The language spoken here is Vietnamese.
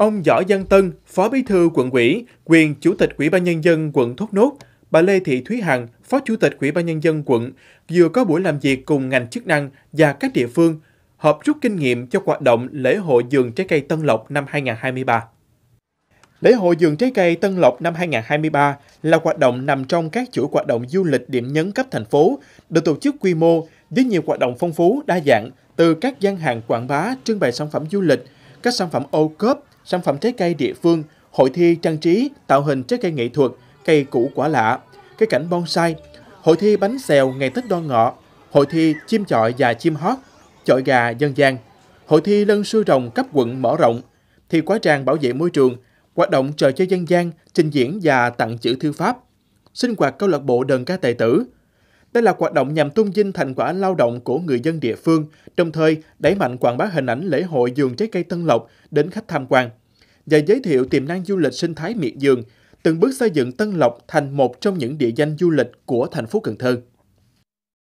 Ông Võ Văn Tân, Phó Bí thư quận ủy, quyền Chủ tịch Ủy ban Nhân dân quận Thốt Nốt, bà Lê Thị Thúy Hằng, Phó Chủ tịch Ủy ban Nhân dân quận, vừa có buổi làm việc cùng ngành chức năng và các địa phương, hợp rút kinh nghiệm cho hoạt động lễ hội vườn trái cây Tân Lộc năm 2023. Lễ hội vườn trái cây Tân Lộc năm 2023 là hoạt động nằm trong các chuỗi hoạt động du lịch điểm nhấn cấp thành phố, được tổ chức quy mô với nhiều hoạt động phong phú, đa dạng từ các gian hàng quảng bá, trưng bày sản phẩm du lịch, các sản phẩm ô cốp, sản phẩm trái cây địa phương, hội thi trang trí, tạo hình trái cây nghệ thuật, cây củ quả lạ, cây cảnh bonsai, hội thi bánh xèo ngày Tết Đoan Ngọ, hội thi chim chọi và chim hót, chọi gà dân gian, hội thi lân sư rồng cấp quận mở rộng, thi quá trang bảo vệ môi trường, hoạt động trò chơi dân gian, trình diễn và tặng chữ thư pháp, sinh hoạt câu lạc bộ đơn ca tài tử, đây là hoạt động nhằm tôn vinh thành quả lao động của người dân địa phương, đồng thời đẩy mạnh quảng bá hình ảnh lễ hội vườn trái cây Tân Lộc đến khách tham quan và giới thiệu tiềm năng du lịch sinh thái miệt vườn, từng bước xây dựng Tân Lộc thành một trong những địa danh du lịch của thành phố Cần Thơ.